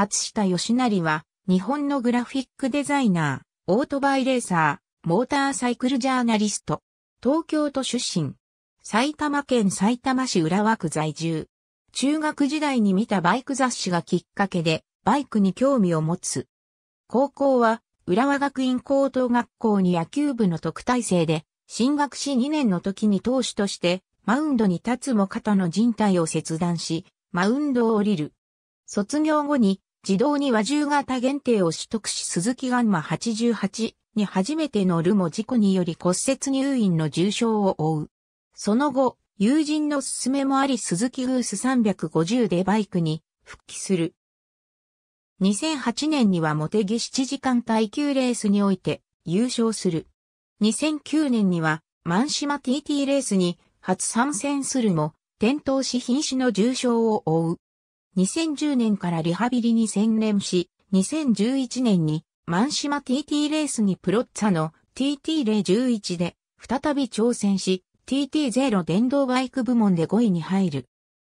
松下義成は、日本のグラフィックデザイナー、オートバイレーサー、モーターサイクルジャーナリスト、東京都出身、埼玉県埼玉市浦和区在住。中学時代に見たバイク雑誌がきっかけで、バイクに興味を持つ。高校は、浦和学院高等学校に野球部の特待生で、進学し2年の時に投手として、マウンドに立つも肩の靭帯を切断し、マウンドを降りる。卒業後に自動に和獣型限定を取得し鈴木ガンマ88に初めて乗るも事故により骨折入院の重傷を負う。その後、友人の勧めもあり鈴木グース350でバイクに復帰する。2008年にはモテギ7時間耐久レースにおいて優勝する。2009年にはマンシマ TT レースに初参戦するも転倒し瀕死の重傷を負う。2010年からリハビリに専念し、2011年にマンシマ TT レースにプロッツァの TT011 で再び挑戦し、TT0 電動バイク部門で5位に入る。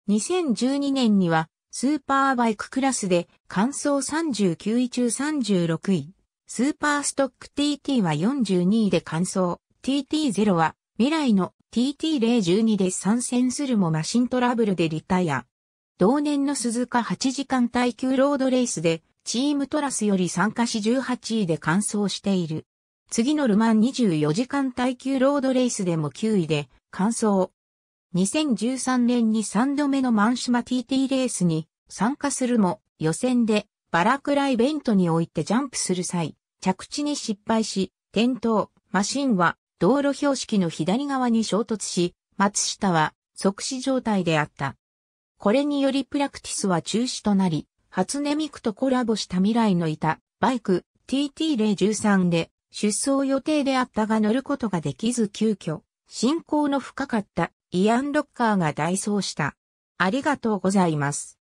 2012年にはスーパーバイククラスで完走39位中36位。スーパーストック TT は42位で完走。TT0 は未来の TT012 で参戦するもマシントラブルでリタイア。同年の鈴鹿8時間耐久ロードレースで、チームトラスより参加し18位で完走している。次のルマン24時間耐久ロードレースでも9位で完走。2013年に3度目のマンシュマ TT レースに参加するも予選でバラクライベントにおいてジャンプする際、着地に失敗し、転倒、マシンは道路標識の左側に衝突し、松下は即死状態であった。これによりプラクティスは中止となり、初音ミクとコラボした未来のいたバイク TT013 で出走予定であったが乗ることができず急遽、進行の深かったイアン・ロッカーが代走した。ありがとうございます。